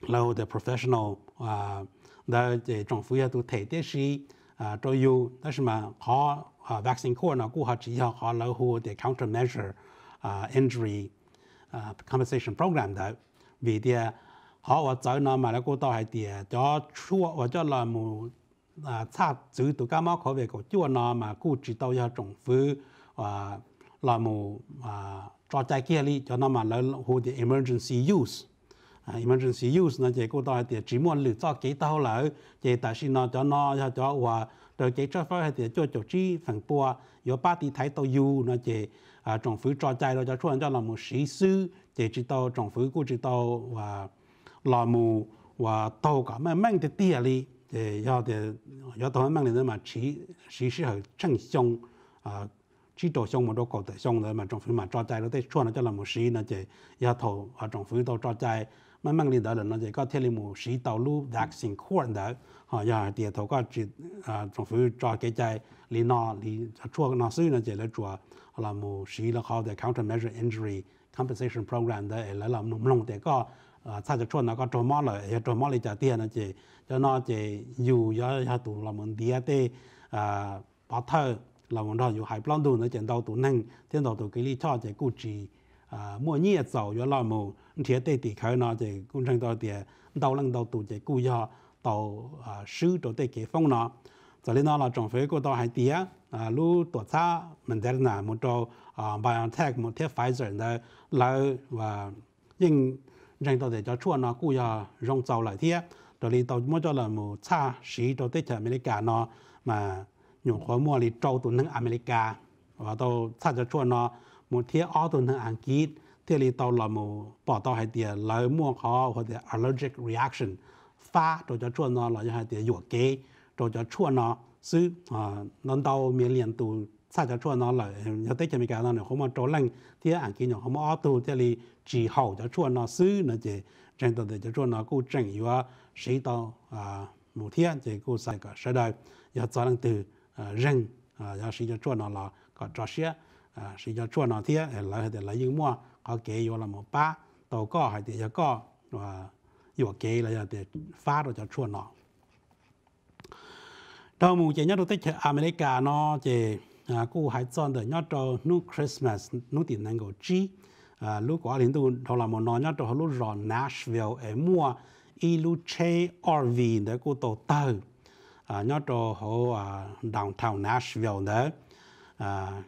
lâu the professional à đã chỉ trồng phứ tôi thể tiết sĩ à cho yêu đó là mà khó à vaccine của nó cũng họ chỉ họ họ lâu hồ để countermeasure à injury à compensation program đó vì thế à, họ và cháu nó mà nó cũng tao hay tiền à, cho chua và cho là một 啊，差主都家貓可為個叫那嘛，故知道要政府啊，那麼啊，抓在 kia 哩，叫那嘛來好啲 emergency use 啊，emergency use 呢，就個到啲只麼嚟抓幾刀來，就但是呢，就那要就話就幾出翻係啲做做啲份波，有巴啲睇到要呢就啊政府抓在咯，就出現咗那麼史書，就知道政府故知道話那麼話到咁咩咩啲啲啊哩。Yatho vaccine court dà. countermeasure injury compensation program dà 啊，这个船那个做马了，也做马了家店呢，就就那就有也也都那么地的啊，把头那么着有海不浪度呢，见到都能见到都给你炒就估计啊，莫捏走有那么贴地地口呢，就工程到的到能到都就估要到啊，收到的解放呢，这里呢了政府过到海地啊，啊，路多差门在那么着啊，白洋菜么贴 Pfizer 呢，来啊，因。rằng tao để cho nó cũng giờ rong tàu lại thế rồi thì tao mua cho là một xa xí cho tới chợ America nó mà nhung khó mua thì trâu tụi nâng America và tao xa cho chua nó một thế ó tụi nâng Anh thế thì tao là một bỏ tao hay tiền lấy mua khó hoặc là allergic reaction phá rồi cho chua nó là cho hay tiền dụ kế cho chua nó sư à nó tao miễn sa cho chua nó là nhớ tới cho mình cái nó không mà trốn lành thì anh kia nhỏ không mà tu thì là chỉ hậu cho chua nó sư nó chỉ trên tờ cho chua nó cũng chẳng yếu sĩ to à một thiên thì cũng sai cả sẽ đời giờ cho năng từ rừng à giờ sĩ cho chua nó là có cho xe sĩ cho chua nó thì là thì là những mua có kế yếu là một ba tàu có hay thì giờ có và yếu kế là giờ để phá rồi cho chua nó đâu mù chỉ nhớ được tới America nó chỉ à cô hãy chọn được nhớ cho nu Christmas nu tiền năng của chi à lúc có đến tu thầu là một nó nhớ cho lúc rồi Nashville ở mua y lu RV để cô tổ tờ à nhớ cho họ downtown Nashville đó à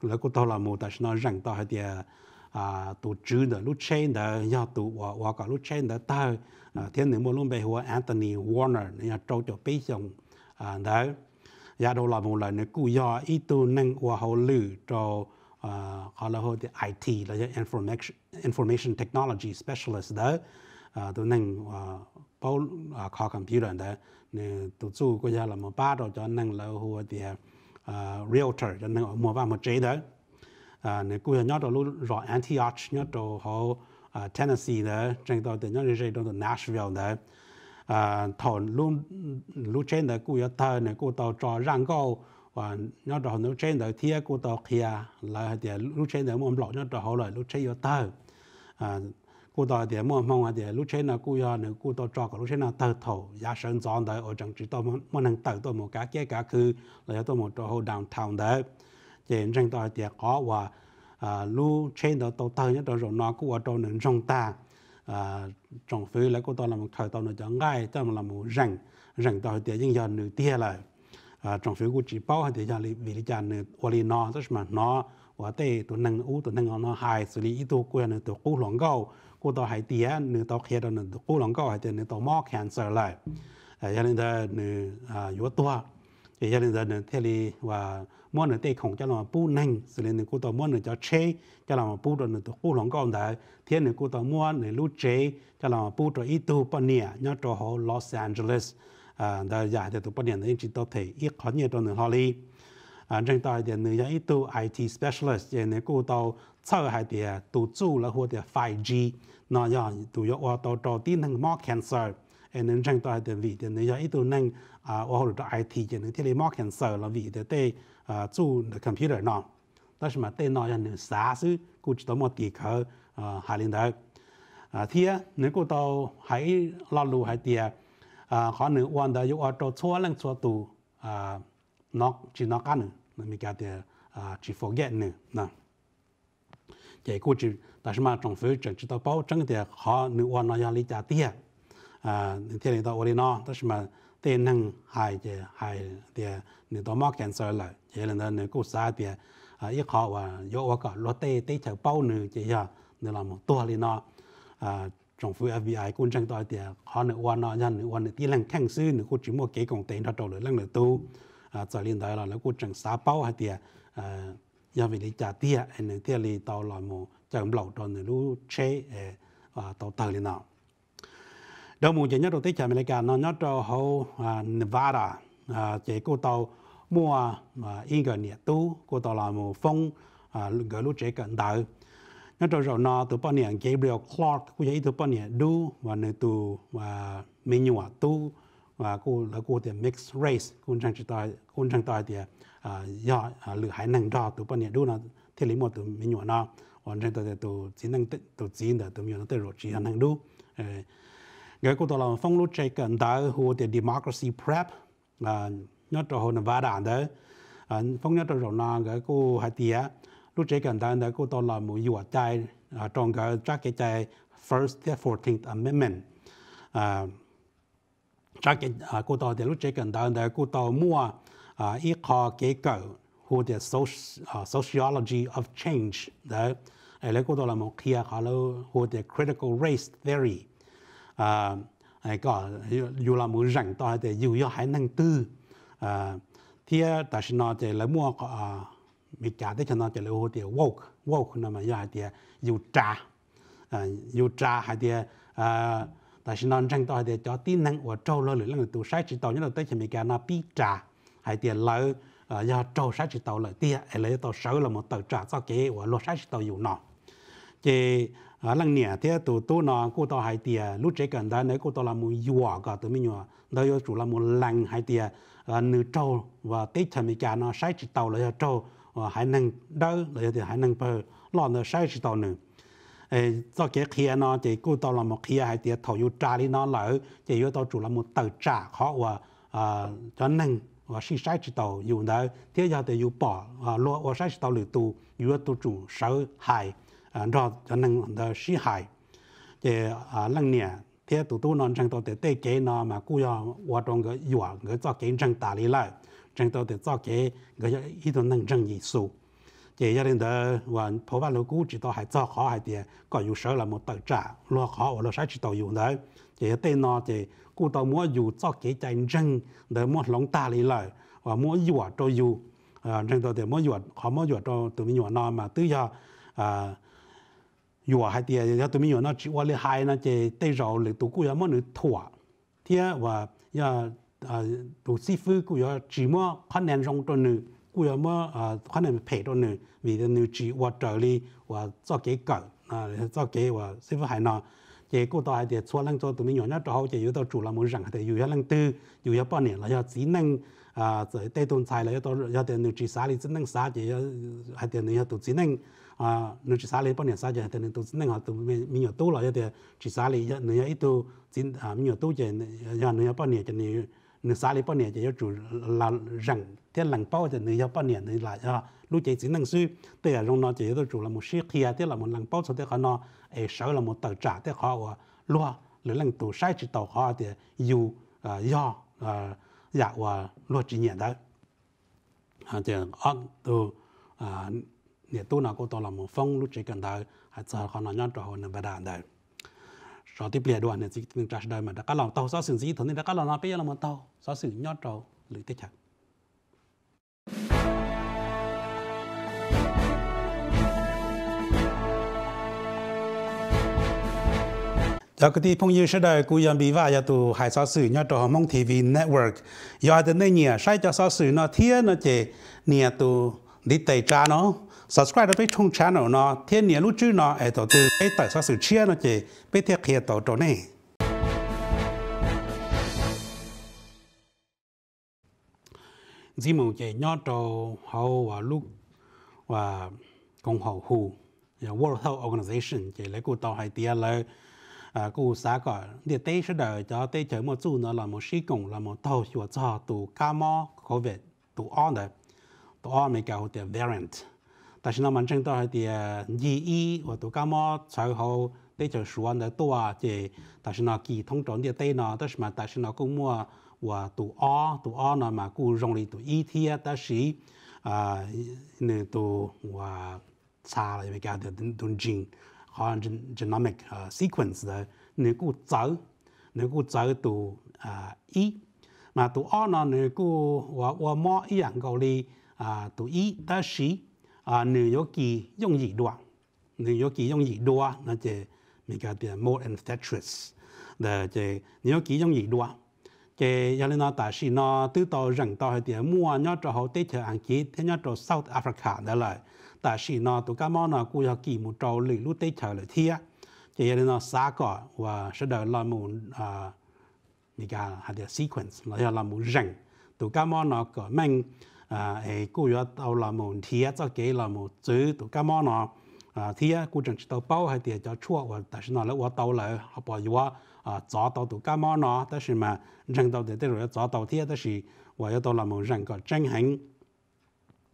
lúc cô thầu là một tại nó rằng tao hay thì à tổ chữ đó lúc che đó nhớ tụ và và cả lúc che đó tờ à thiên nữ một lúc về Anthony Warner nhớ cho cho bây giờ à đó ยาโดลามูลเนี่ยกูยออีตัวนึงว่าเขาลือจอเขาเรียกว่า IT แล้วจะ information information technology specialist เด้อตัวนึงว่าเป้าคอคอมพิวเตอร์เด้อเนี่ยตัวจู่ก็ยาละมาป้าตัวจอนึงแล้วหัวเดีย realtor จอนึงมัวว่ามาเจเด้อเนี่ยกูยอยอดตัวรู้รอ Antioch ยอดตัวเขา Tennessee เด้อจังตัวเดียวยอดเจตัว Nashville เด้อ à thọ lu lu trên đời cụ yếu thơ này cụ tàu trò răng câu và nhớ trò lu trên đời thia cụ tàu kia là thì lu trên đời mồm lọ nhớ trò họ lại lu trên yếu thơ à cụ tàu thì mồm mong thì lu trên là cụ yếu này cụ tàu trò của lu trên là thờ thổ giá sơn giòn đời ở trong chỉ tôi muốn năng tự tôi một cá kia cá cứ là tôi một trò hồ downtown đời thì rằng tôi thì có và lu trên đời tôi thơ nhớ trò rồi nó cụ ở trong nền rong ta À, trong phứ là cô ta là một thời to nó chẳng ngay, cho là một rảnh rảnh to thì những giờ nửa tia là trong phứ của chỉ bao thì giờ vì lý do nửa oli nó tức mà nó và tê tụ năng u tụ năng nó hại xử lý tụ quyền nửa tụ cú lòng gạo, cô to hại tia nửa tụ kia đó nửa tụ cú lòng gâu hại tia nửa tụ mò cancer lại à, cho nên là nửa yếu tuổi chỉ à, cho nên giờ nên thế thì và mua nữa tây khổng cho là bu nành rồi nên cô tao mua nữa cho chế cho là bu rồi nữa lòng con đấy thế nữa cô tao mua nữa lú chế cho là bu rồi ít tu bao nhiêu nhớ cho họ Los Angeles à đó giờ thì tụ bao nhiêu nên chỉ tao thấy ít khó nhiều đó nữa họ à trên tay thì nữa ít tu IT specialist thì nữa cô tao sau hai thì tu chủ là hoặc là 5G nó giờ tụ yếu tao tao tin thằng mắc cancer nên trên tay thì vì thì nữa ít tu năng 啊，我或者 IT 就能听你 mark 人手了，为的对呃做 computer 呢，但是嘛对那人啥事估计都没地壳呃海领头啊，天能够到海拉路海地啊，可能玩的有二到错人错度啊，那只那干呢，那么家的啊只 forget 呢那。cái cô chỉ ta xem trong phía trên chúng ta bảo chẳng để họ nữ quan nó ya lý giá tiền à thế này ta ổn nó ta xem mà tê năng hài chế hài tê nè tò mò kèn sơ là chế là nè nè cụ xa tê ý khó và dỗ và cả lô tê tê chờ bao nè chế ya nè là một tua lì nó à, trong phụ FBI cũng chẳng tỏi tê họ nè oan nó nhân nè oan nè tê lăng khang sư nè cụ chỉ mua kế công tên đó đầu lửa lăng nè tu trở à, lên đó là nè cụ chẳng xa bao hả tê ya vì lý trả tê nè tê lì tàu lòi mù chẳng lâu tròn nè lũ chế tàu tờ lì nào đó mua chỉ nhất đầu tiên chả mình cả nó nhất cho hậu à, Nevada à, chế cô tàu mua in à, gần nhiệt tu cô tàu là một phong gửi lúc chế cận đời nó cho rồi nó từ bao nhiêu Gabriel Clark cô ấy từ bao nhiêu du và nơi từ và mình nhụa tu và cô là cô thì mixed race cô chẳng chỉ tài cô chẳng tài thì do lựa hải năng đo từ bao nhiêu du nó thì lý một từ mình nhụa nó còn chẳng tài từ chỉ năng từ chỉ là từ mình nó từ rồi chỉ năng du cái cô tôi làm phong lúc chạy cần đã hồ để democracy prep à nhớ cho hồ vả đàn đấy à phong nhớ cho rồi là cái cô hạt tía lúc chạy cần đã cô tôi làm một vụ chạy à trong cái trách cái trai first the 14 amendment à trách cái à cô tôi để lúc chạy cần đã đấy cô tôi mua à ít khó kế cỡ hồ để sociology of change đấy ấy là cô tôi làm một kia khá lâu hồ để critical race theory à có dù là muốn rảnh to thì dù do hãy năng tư à thì ta xin nói thì là mua có à, mình trả tới cho nó thì là ô thì woke woke nó mà giờ thì dù trả à dù trả hay thì à ta xin nói rảnh to thì cho tin năng của trâu lo lửa là tụ sai chỉ tàu như là tới cho mình cả nó bị trả hay thì lỡ à, do trâu sai chỉ tàu lại tia lấy tàu sớ là một tờ trả cho cái của lô sai chỉ tàu dù nó, thì à ờ, lần nè thế tổ tổ cô tao hai tiề lúc trẻ cần nếu cô tao là một yuà cả tụi mình nhỏ đó yo chủ một lần hai tiề ờ, nửa trâu và tết thầm cha nó sai chỉ tàu là trâu ờ, hải năng đó là thì hải năng bờ lo nó sai chỉ tàu nữa ê cho cái nó chỉ cô tao là một kia hai tiề thầu yo trà đi nó lỡ chỉ yo tao chủ một tờ trà khó và cho năng và si sai chỉ tàu dùng đó thế giờ thì yo bỏ lo và sai chỉ tàu lửa tu yo tao chủ sợ hại rồi à, cho nên đó sĩ hại để lần nè thế tụ tụ non chẳng tôi để tê kế nó mà cú yo hoạt động cái yo người cho kế chẳng tả lý lại chẳng tôi để cho kế người ít tôi năng chẳng gì số để gia đình đó và phố ba lô cũ chỉ tôi hay cho khó hay tiền có dù sợ là một tờ trả lo khó và lo sai chỉ tôi dùng đấy thì tên nó thì cú tôi mua dù cho kế chẳng chẳng để mua lòng tả lý lại và mua yo cho à chẳng tôi để mua yo khó mua yo cho tụi mình yo nó mà tự do à 有还的，要对面有那只我哩海那只对绕哩，都古要么你拖，天话要啊，都师傅古要只么可能上到你，古要么啊可能陪到你，为了你只我这里我做几个啊，做几我师傅还那。chỉ cô ta thì xóa lăng cho tụi mình nhỏ nhất đó chỉ yếu tao chủ là muốn rằng thì yếu lăng tư yếu yếu bao nhiêu là yếu chỉ năng à tây tôn tài là yếu tao yếu tiền chỉ xá thì chỉ năng xá chỉ yếu hay tiền yếu tụi chỉ năng à nó chỉ bao nhiêu xả cho nên tôi nên họ tôi mình nhiều tu là thì chỉ xả lấy nó ấy tu chính à nhiều tu cho nhà nó bao nhiêu cho nên nó xả lấy bao nhiêu cho chủ là rằng thế lần bao cho nó bao nhiêu thì là à lúc chỉ chính năng sư tức là trong nó chỉ tôi chủ là một sĩ khí thế là một lần bao cho thế họ nó ấy sợ là một tờ trả thế họ lo lửa lần tu sai chỉ tàu họ thì dù à do à dạ và lo chỉ nhẹ đó à thì ông tu à เนี่ยตัวนักก็ตอนเราฟงรู้จักกันได้อาจจะขนาดนั้นจะหัวหนึ่งประดานได้เราที่เปลี่ยนด้วยเนี่ยจิตหนึ่งจะได้มาแต่ก็เราเต่าซอสื่อสีถึงนี่แต่ก็เราเราไปยังเราเต่าซอสื่อยอดเราหรือที่ฉัน cho cái tí phong yêu sẽ đời cú yam bị vạ ya tu hải xã sử nhau trò mong TV network giờ từ nay nhỉ sai cho xã sử nó thiên nó chế nhỉ tu đi tẩy trà nó subscribe đó tới chung channel nó thiên nhiên lúc chứ nó ai tổ tư cái tại sao sự chia nó chỉ biết thiệt hiện tổ tổ này dì mong chỉ nhớ tổ hậu và lúc và công hậu hù dạ, World Health Organization chỉ lấy cụ tổ hai tia lời à cụ xã có địa tế sẽ đợi cho tế chở một chú nó là một sĩ công là một tổ chùa cho tụ ca mò covid tụ on đấy tụ on mới kêu tiền variant 但是那問政到佢哋二姨或者家媽最好對象選得多啊，即係，但是嗱，基因統整啲嘢呢？嗱，都是咪，但是嗱，佢冇話做 R 做 R 嗱，咪佢用嚟做 E 啊，但是啊，那都我查了因为叫做同同基因，可能 g e n o m i sequence 嘅，能夠做能夠做到啊 E，嘛做 R 嗱，能夠我我摸一样高咧啊做 E，但是 à nữ yếu kỳ dùng dị đoạ nữ yếu kỳ dùng dị đoạ là chế mình gọi là mode and status là chế nữ yếu kỳ dùng dị đoạ chế giờ lên nó tại sao nó từ tàu rừng hay tiền mua nhớ cho họ tết chờ ăn chí thế nhớ cho South Africa đó là tại sao tụi cá món nó cũng có kỳ một trâu lì lú tết chờ là thiệt chế giờ lên nó xa cỏ và sẽ đợi là một à mình gọi là sequence là một rừng tụi cá món nó có mình à ấy cú yo tàu là một thía cho cái là một chữ tụ cá mò nó à thía cú chẳng tàu bao hay thì cho chua và tại sao nó là tàu là họ bỏ yo à gió tàu tụ cá mò nó đó là mà rằng tàu để tới rồi gió tàu thía đó là và yo tàu là một rằng có tranh hành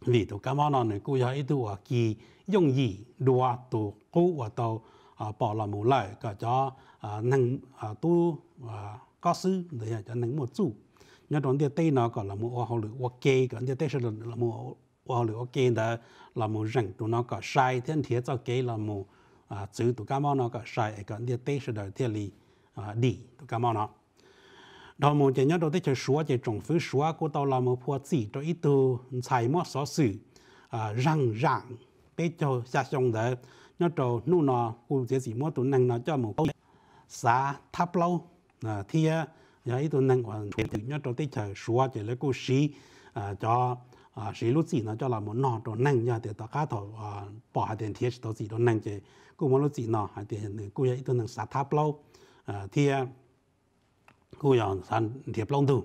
vì tụ cá mò nó này cú yo ít tụ à kỳ dùng gì đua tụ cú và tàu à bỏ là một lại cả cho à năng à tu à có sư để cho năng một chủ nhớ trong địa tây nó còn là một hồ lửa ok còn địa tây sẽ là một hồ lửa ok đó là một rừng tụi nó có sai thiên thiết cho cái là một à chữ tụi cá mò nó có sai còn địa tây sẽ là thiên lý à đi tụi cá mò nó đó một chỉ nhớ đầu tiên chỉ số chỉ trồng phứ số của tàu là một phua chỉ cho ít tu xài mót xó sử à răng rạng bé cho xa xong đó nhớ trâu nu nó cũng chỉ gì mót tụi năng nó cho một xã tháp lâu à thì nhà ít tuần năng còn tiền tự nhớ cho tới chờ xóa chỉ lấy cô sĩ à, cho sĩ lúc gì nó cho là muốn nọ cho năng nhà để tao cả thọ bỏ hai tiền thiết đó gì đó năng chỉ cô muốn lúc gì nọ hai tiền cô nhà ít tuần năng sát tháp lâu à, thì cô nhà sản thiệp long tu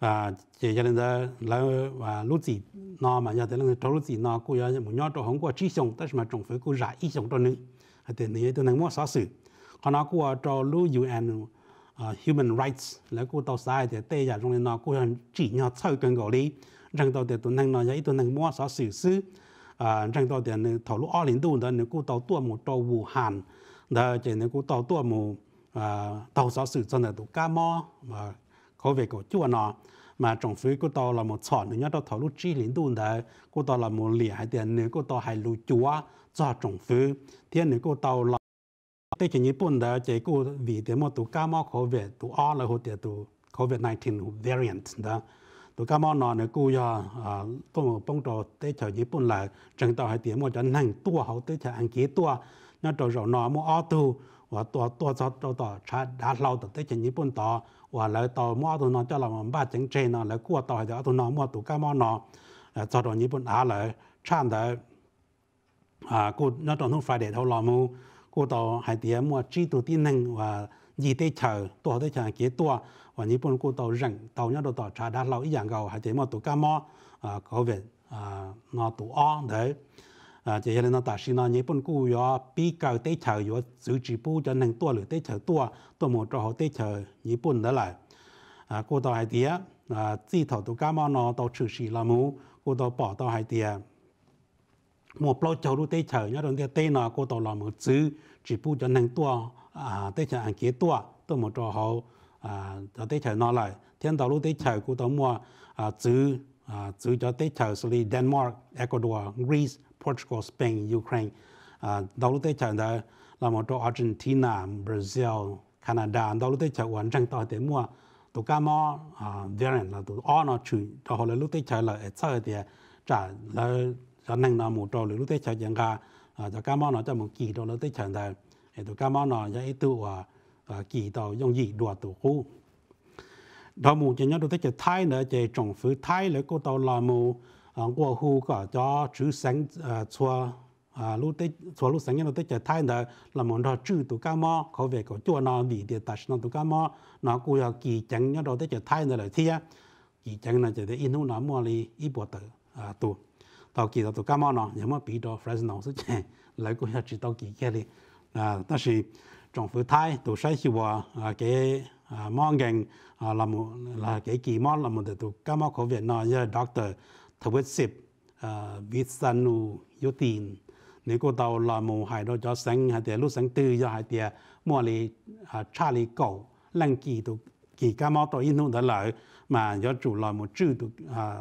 à chỉ cho nên là là và lúc gì nọ mà nhà để lúc cho lúc gì nọ cô nhà muốn nhớ cho không có chỉ xong tất mà trong phải cô giải ít xong cho nữa hai tiền này tuần năng mua xóa sự còn nó cô cho lúc UN 啊 human rights แล้วกูต่อสายเดี๋ยวเตยอยากตรงนี้นอกูยังจีนยอดเท่ากันกว่าลีรังตัวเดี๋ยวตัวนั่งนอยาอีตัวนั่งมั่วสอสื่อซื้ออ่ารังตัวเดี๋ยวเนี่ยถอดลูกอ้อหลินดูเดี๋ยวเนี่ยกูต่อตัวหมูตัววูหันเดี๋ยวเจเนี่ยกูต่อตัวหมูอ่าต่อสอสื่อจนเดี๋ยวตัวก้ามอมาเขาเวก็จั่วนอมาจงฟื้นกูต่อเราหมดสอนเนี่ยเราถอดลูกจีหลินดูเดี๋ยวกูต่อเราหมดเหลี่ยเดี๋ยวเนี่ยกูต่อให้ลูกจั่วจอดจงฟื้นเที่ยเนี่ยกูต่อ tới chỉ Nhật Bản đó chỉ có vì thế mà tụ cá mò COVID tụ o là hồi tụ COVID 19 variant đó tụ cá mò nó nữa cô do à, tôi một bông trò tới chợ Nhật Bản là chẳng tàu hay tiếng mà cho nặng tua hậu tới chợ ăn ký tua nó trò rồi nó mà o tu và tua tua cho cho tàu cha đã lâu tụ tới chợ Nhật Bản tàu và lại tàu mò tụ nó cho là ba chẳng chê nó lại cua tàu cho tụ nó mua tụ cá mò nó cho tàu Nhật Bản á lại chăn đấy à cô nó trong hôm Friday thâu lò mu 嗰度係啲咁啊，知道啲人話熱啲潮，多啲潮幾多，話日本嗰度人到呢度到查得老一樣夠，係啲咁度感冒啊，covid 啊，我度安對。啊，就係咧，但是呢，日本古有比較啲潮，有少少部就能多了啲潮多，多冇做好啲潮日本得嚟。啊，嗰度係啲啊，枝頭度感冒呢，到處是老母，嗰度 bỏ 到係啲啊。một bao cháu đu tê chở nhá rồi tê nọ cô tàu lò một chữ chỉ bu cho nàng tua à tê chở hàng kế tua tôi một trò hậu à cho tê chở nọ lại thiên tàu đu tê chở cô tàu mua à chữ à chữ cho tê chở xử lý Denmark Ecuador Greece Portugal Spain Ukraine à tàu đu tê chở đó là một trò Argentina Brazil Canada tàu đu tê chở hoàn trang tàu để mua tụ cá mò à variant là tụ o nó chữ cho họ là lúc tê chở là ở chơi thì trả là cho năng nào một trò lửa lúc thế chào chẳng gà cho cá món nó cho một kỳ đó lúc thế chẳng thà tụ cá món nó cho ít tụ kỳ tàu dùng gì đùa tổ khu đó mù cho nhau lúc thế chào thay nữa chạy trọng phứ thay lửa cô tàu là mù qua à, khu có cho chữ sáng à, chua à, lúc thế chua lúc sáng nhau lúc thế chào thái nữa là một đó chữ tụ cá món có về có chùa nó vì để tách nó tụ cá món nó cũng là kỳ chẳng nhau lúc thế chào thái nữa là thi á kỳ chẳng là chạy để in hú nó mua đi ít bộ tử à tụ 到期到到干嘛呢？也没比到 Fresno 是钱，来过下去到期去的啊。但是政府太都说是话啊，给啊忙人啊，那么那给期望那么的都干嘛可别呢？要 doctor 特别是啊，วิสันุยุตินนี่ก็เราละมูหายเราจะสังหายเดียรู้สังตื้อยาหายเดียมัวลีอ่าชาลีเก่าลังกีตัวกี่ก้ามอตัวอินทุนแต่หลายมาย้อนจู่ละมูจื้อตัวอ่า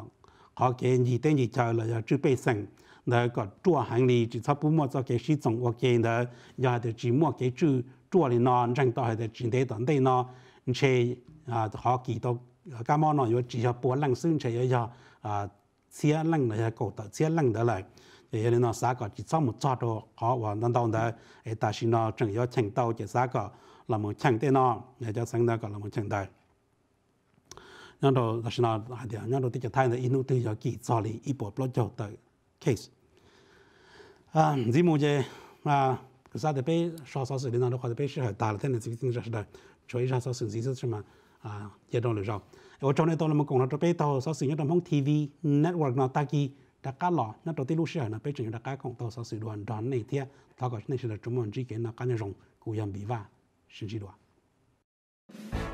họ kể gì tên gì chờ là giờ chưa bị sành là có chua hành lý chỉ thắp bút mua cho cái sĩ trọng hoặc cái là giờ thì chỉ mua cái chữ chua thì nó chẳng tao hay là chỉ để tận đây nó chế à họ kỳ tao cái món nó chỉ cho bốn lần xuyên chế giờ à xe lần là cổ tao xe lần đó lại thì hiện nó xã có chỉ sau một chót đó họ và đang đau đó ấy ta xin nó chẳng có chẳng tao chỉ xã có là một chẳng tên nó để cho sáng đó có là một chẳng đời nyan to kashina hadiya, nyan to tiga thayanda inu tingyo ki tsali ipo blodjo ta case. Ah, Zi mu je, kisa ah, de pe shao sao si, nyan to kwa de pe shihay tala tena tsiki tingyo shida, choi shao sao TV network na ta ki ta ka lo, nyan to tilu shihay na pe chingyo ta ka kong